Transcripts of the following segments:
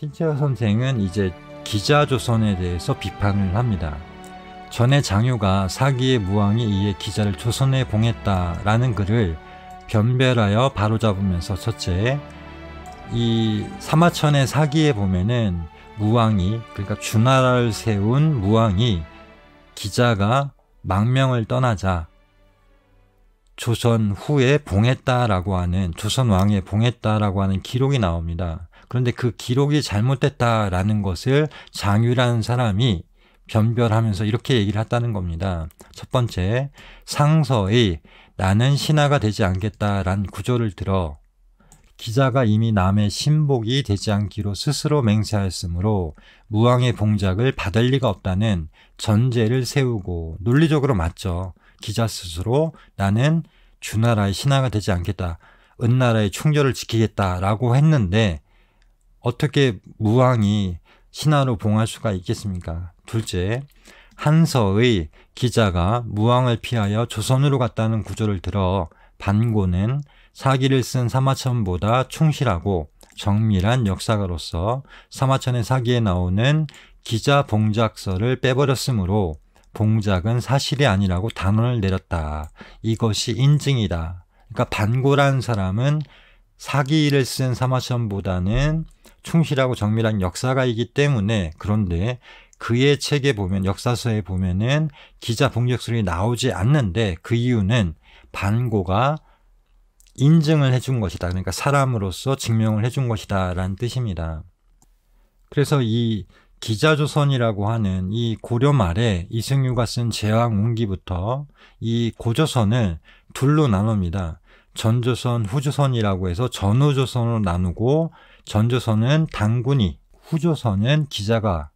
신채호 선생은 이제 기자조선에 대해서 비판을 합니다. 전에 장효가 사기의 무왕에 의해 기자를 조선에 봉했다라는 글을 변별하여 바로잡으면서 첫째 이 사마천의 사기에 보면은 무왕이 그러니까 주나라를 세운 무왕이 기자가 망명을 떠나자 조선 후에 봉했다라고 하는 조선 왕에 봉했다라고 하는 기록이 나옵니다. 그런데 그 기록이 잘못됐다라는 것을 장유라는 사람이 변별하면서 이렇게 얘기를 했다는 겁니다. 첫 번째, 상서의 나는 신하가 되지 않겠다라는 구조를 들어 기자가 이미 남의 신복이 되지 않기로 스스로 맹세하였으므로 무왕의 봉작을 받을 리가 없다는 전제를 세우고 논리적으로 맞죠. 기자 스스로 나는 주나라의 신하가 되지 않겠다. 은나라의 충절을 지키겠다라고 했는데 어떻게 무왕이 신하로 봉할 수가 있겠습니까? 둘째, 한서의 기자가 무왕을 피하여 조선으로 갔다는 구조를 들어 반고는 사기를 쓴 사마천보다 충실하고 정밀한 역사가로서 사마천의 사기에 나오는 기자 봉작서를 빼버렸으므로 봉작은 사실이 아니라고 단언을 내렸다. 이것이 인증이다. 그러니까 반고란 사람은 사기를 쓴 사마천보다는 충실하고 정밀한 역사가이기 때문에 그런데 그의 책에 보면 역사서에 보면은 기자 봉력술이 나오지 않는데 그 이유는 반고가 인증을 해준 것이다. 그러니까 사람으로서 증명을 해준 것이다라는 뜻입니다. 그래서 이 기자조선이라고 하는 이 고려 말에 이승유가 쓴 제왕 운기부터 이 고조선을 둘로 나눕니다. 전조선, 후조선이라고 해서 전후조선으로 나누고 전조선은 당군이, 후조선은 기자가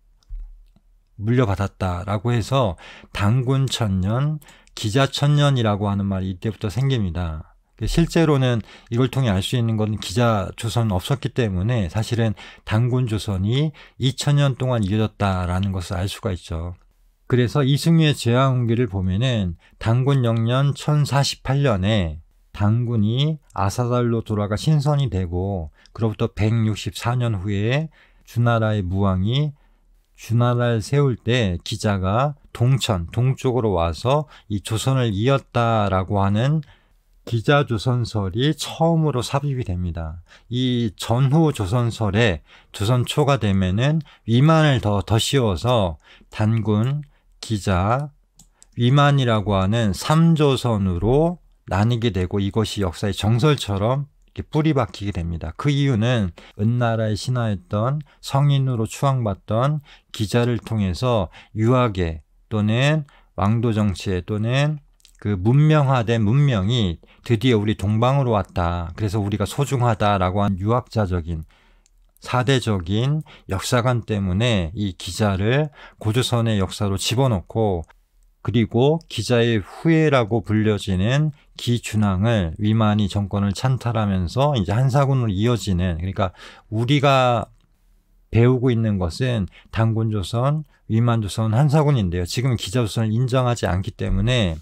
물려받았다라고 해서 당군 천년, 기자 천년이라고 하는 말이 이때부터 생깁니다. 그러니까 실제로는 이걸 통해 알 수 있는 건 기자 조선 없었기 때문에 사실은 당군 조선이 2000년 동안 이어졌다라는 것을 알 수가 있죠. 그래서 이승유의 제왕운기를 보면은 당군 영년 1048년에 당군이 아사달로 돌아가 신선이 되고 그로부터 164년 후에 주나라의 무왕이 주나라를 세울 때 기자가 동천, 동쪽으로 와서 이 조선을 이었다라고 하는 기자 조선설이 처음으로 삽입이 됩니다. 이 전후 조선설에 조선 초가 되면은 위만을 더, 더 씌워서 단군, 기자, 위만이라고 하는 삼조선으로 나뉘게 되고 이것이 역사의 정설처럼 이렇게 뿌리 박히게 됩니다. 그 이유는 은나라의 신화였던 성인으로 추앙받던 기자를 통해서 유학에 또는 왕도 정치에 또는 그 문명화된 문명이 드디어 우리 동방으로 왔다. 그래서 우리가 소중하다라고 한 유학자적인 사대적인 역사관 때문에 이 기자를 고조선의 역사로 집어넣고 그리고 기자의 후예라고 불려지는 기준왕을 위만이 정권을 찬탈하면서 이제 한사군으로 이어지는 그러니까 우리가 배우고 있는 것은 당군조선, 위만조선, 한사군인데요. 지금 기자조선을 인정하지 않기 때문에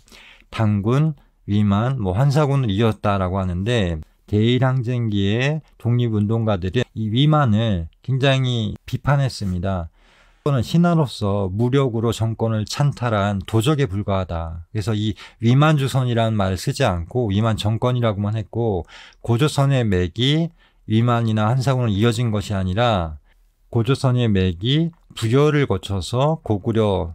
당군, 위만, 뭐 한사군을 이었다라고 하는데 대일항쟁기의 독립운동가들이 이 위만을 굉장히 비판했습니다. 정권은 신하로서 무력으로 정권을 찬탈한 도적에 불과하다. 그래서 이 위만주선이라는 말을 쓰지 않고 위만 정권이라고만 했고 고조선의 맥이 위만이나 한사고는 이어진 것이 아니라 고조선의 맥이 부여를 거쳐서 고구려,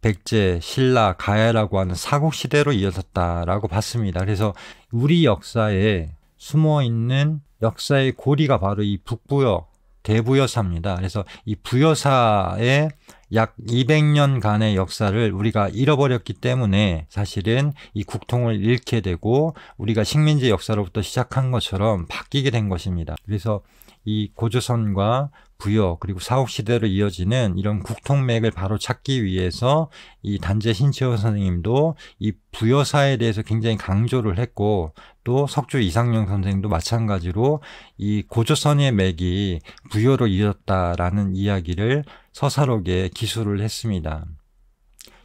백제, 신라, 가야라고 하는 사국 시대로 이어졌다라고 봤습니다. 그래서 우리 역사에 숨어 있는 역사의 고리가 바로 이 북부역 대부여사입니다. 그래서 이 부여사의 약 200년간의 역사를 우리가 잃어버렸기 때문에 사실은 이 국통을 잃게 되고 우리가 식민지 역사로부터 시작한 것처럼 바뀌게 된 것입니다. 그래서 이 고조선과 부여 그리고 사옥 시대로 이어지는 이런 국통맥을 바로 찾기 위해서 이 단재 신채호 선생님도 이 부여사에 대해서 굉장히 강조를 했고 또 석주 이상영 선생도 님 마찬가지로 이 고조선의 맥이 부여로 이어졌다라는 이야기를 서사록에 기술을 했습니다.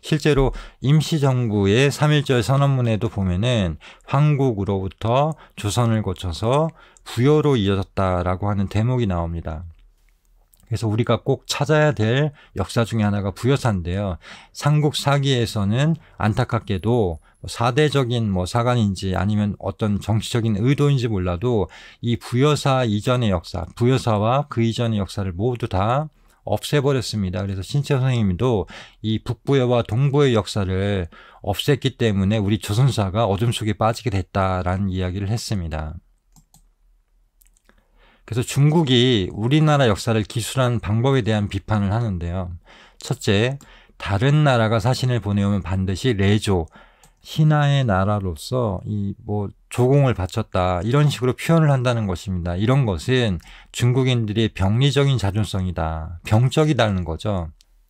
실제로 임시정부의 삼일절 선언문에도 보면은 황국으로부터 조선을 거쳐서 부여로 이어졌다라고 하는 대목이 나옵니다. 그래서 우리가 꼭 찾아야 될 역사 중의 하나가 부여사인데요. 삼국 사기에서는 안타깝게도 뭐 사대적인 뭐 사관인지 아니면 어떤 정치적인 의도인지 몰라도 이 부여사 이전의 역사, 부여사와 그 이전의 역사를 모두 다 없애버렸습니다. 그래서 신채 선생님도 이 북부여와 동부의 역사를 없앴기 때문에 우리 조선사가 어둠 속에 빠지게 됐다라는 이야기를 했습니다. 그래서 중국이 우리나라 역사를 기술한 방법에 대한 비판을 하는데요. 첫째, 다른 나라가 사신을 보내오면 반드시 레조, 신하의 나라로서 이 뭐 조공을 바쳤다 이런 식으로 표현을 한다는 것입니다. 이런 것은 중국인들의 병리적인 자존성이다, 병적이다는 거죠.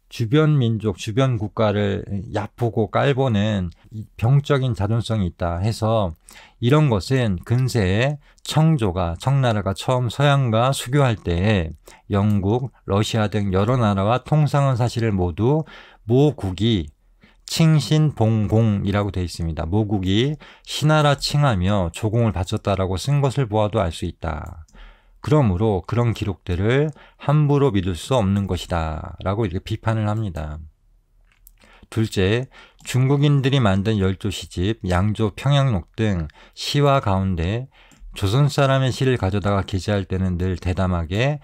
주변 민족, 주변 국가를 얕보고 깔보는 병적인 자존성이 있다 해서 이런 것은 근세에 청조가, 청나라가 처음 서양과 수교할 때에 영국, 러시아 등 여러 나라와 통상한 사실을 모두 모국이 칭신봉공이라고 되어 있습니다. 모국이 신하라 칭하며 조공을 바쳤다라고 쓴 것을 보아도 알 수 있다. 그러므로 그런 기록들을 함부로 믿을 수 없는 것이다. 라고 이렇게 비판을 합니다. 둘째, 중국인들이 만든 열조 시집, 양조 평양록 등 시와 가운데 조선 사람의 시를 가져다가 기재할 때는 늘 대담하게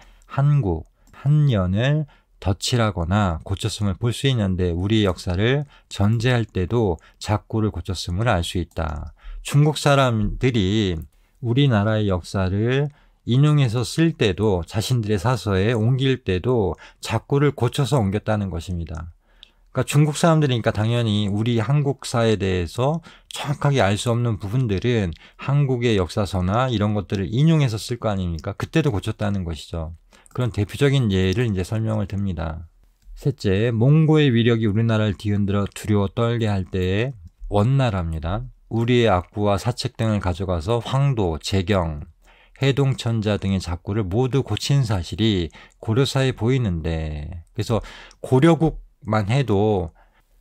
한국, 한년을 덧칠하거나 고쳤음을 볼 수 있는데 우리의 역사를 전제할 때도 작고를 고쳤음을 알 수 있다. 중국 사람들이 우리나라의 역사를 인용해서 쓸 때도 자신들의 사서에 옮길 때도 자꾸를 고쳐서 옮겼다는 것입니다. 그러니까 중국 사람들이니까 당연히 우리 한국사에 대해서 정확하게 알 수 없는 부분들은 한국의 역사서나 이런 것들을 인용해서 쓸 거 아닙니까? 그때도 고쳤다는 것이죠. 그런 대표적인 예를 이제 설명을 듭니다. 셋째, 몽고의 위력이 우리나라를 뒤흔들어 두려워 떨게 할 때의 원나라입니다. 우리의 악구와 사책 등을 가져가서 황도, 재경, 해동천자 등의 작고를 모두 고친 사실이 고려사에 보이는데 그래서 고려국만 해도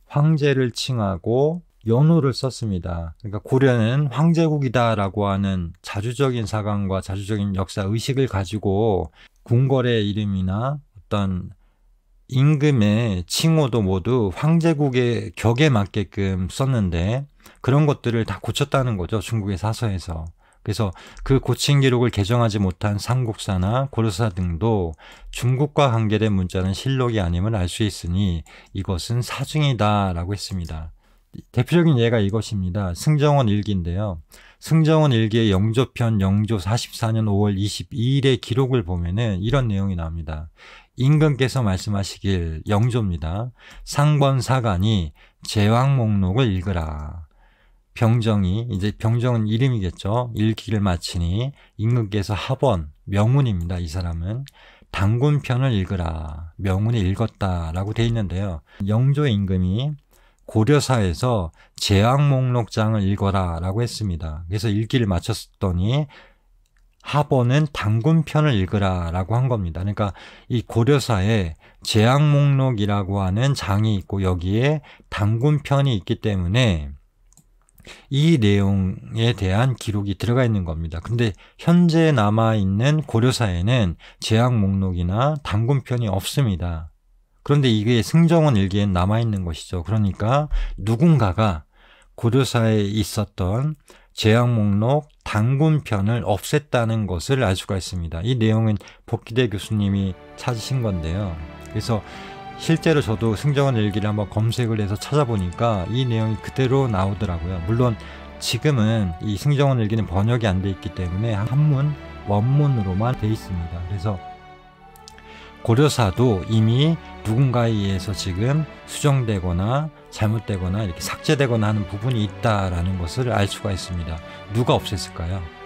황제를 칭하고 연호를 썼습니다. 그러니까 고려는 황제국이다라고 하는 자주적인 사관과 자주적인 역사 의식을 가지고 궁궐의 이름이나 어떤 임금의 칭호도 모두 황제국의 격에 맞게끔 썼는데 그런 것들을 다 고쳤다는 거죠. 중국의 사서에서. 그래서 그 고친 기록을 개정하지 못한 삼국사나 고려사 등도 중국과 관계된 문자는 실록이 아님을 알 수 있으니 이것은 사중이다라고 했습니다. 대표적인 예가 이것입니다. 승정원 일기인데요. 승정원 일기의 영조편 영조 44년 5월 22일의 기록을 보면은 이런 내용이 나옵니다. 임금께서 말씀하시길 영조입니다. 상번사관이 제왕 목록을 읽으라. 병정이 이제 병정은 이름이겠죠. 읽기를 마치니 임금께서 하번 명운입니다. 이 사람은 당군편을 읽으라 명운에 읽었다라고 돼 있는데요. 영조 임금이 고려사에서 제왕 목록장을 읽어라라고 했습니다. 그래서 읽기를 마쳤더니 하번은 당군편을 읽으라라고 한 겁니다. 그러니까 이 고려사에 제왕 목록이라고 하는 장이 있고 여기에 당군편이 있기 때문에 이 내용에 대한 기록이 들어가 있는 겁니다. 근데 현재 남아 있는 고려사에는 제약 목록이나 단군편이 없습니다. 그런데 이게 승정원 일기엔 남아 있는 것이죠. 그러니까 누군가가 고려사에 있었던 제약 목록 단군편을 없앴다는 것을 알 수가 있습니다. 이 내용은 복기대 교수님이 찾으신 건데요. 그래서 실제로 저도 승정원 일기를 한번 검색을 해서 찾아보니까 이 내용이 그대로 나오더라고요. 물론 지금은 이 승정원 일기는 번역이 안 돼 있기 때문에 한문 원문으로만 돼 있습니다. 그래서 고려사도 이미 누군가에 의해서 지금 수정되거나 잘못되거나 이렇게 삭제되거나 하는 부분이 있다라는 것을 알 수가 있습니다. 누가 없앴을까요?